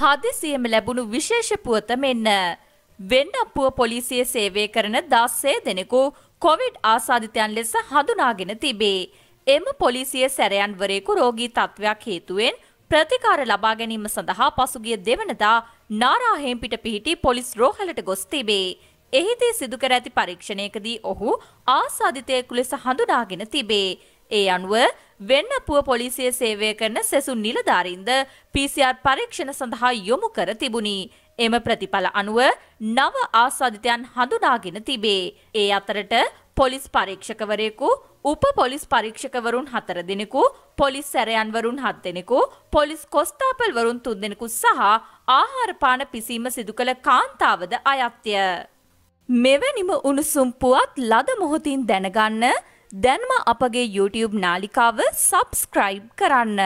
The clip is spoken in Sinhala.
හදිසියම ලැබුණු විශේෂ පුවත මෙන්න. වෙන්නප්පුව පොලිසිය සේවය කරන දස්සේ දෙනෙකු කොවිඩ් ආසාධිතයන් ලෙස හඳුනාගෙන තිබේ. එම පොලිසිය සැරයන්වරයෙකු රෝගී තත්ත්වයක් හේතුවෙන් ප්‍රතිකාර ලබා ගැනීම සඳහා පසුගිය දෙවනදා නාරාහෙම්පිට පිහිටි පොලිස් රෝහලට ගොස් තිබේ. එහිදී සිදුකර ඇති පරීක්ෂණයකදී ඔහු ආසාධිතයෙකු ලෙස හඳුනාගෙන තිබේ. ඒ අනුව වෙන්නපුව පොලිසිය සේවය කරන සෙසුන් නිලධාරින්ද PCR පරීක්ෂණ සඳහා යොමු කර තිබුණි. එම ප්‍රතිඵල අනුව නව ආසාධිතයන් හඳුනාගෙන තිබේ. ඒ අතරට පොලිස් පරීක්ෂකවරයෙකු උප පොලිස් පරීක්ෂකවරුන් හතර දෙනෙකු පොලිස් සැරයන්වරුන් හත් දෙනෙකු පොලිස් කොස්තාපල්වරුන් තුන් දෙනෙකු සහ ආහාරපාන පිසීම සිදු කළ කාන්තාවද අයත්ය. මෙවැනිම උණුසුම් පුවත් ලද මොහොතින් දැනගන්න දැන්ම අපගේ YouTube නාලිකාව සබස්ක්‍රයිබ් කරන්න.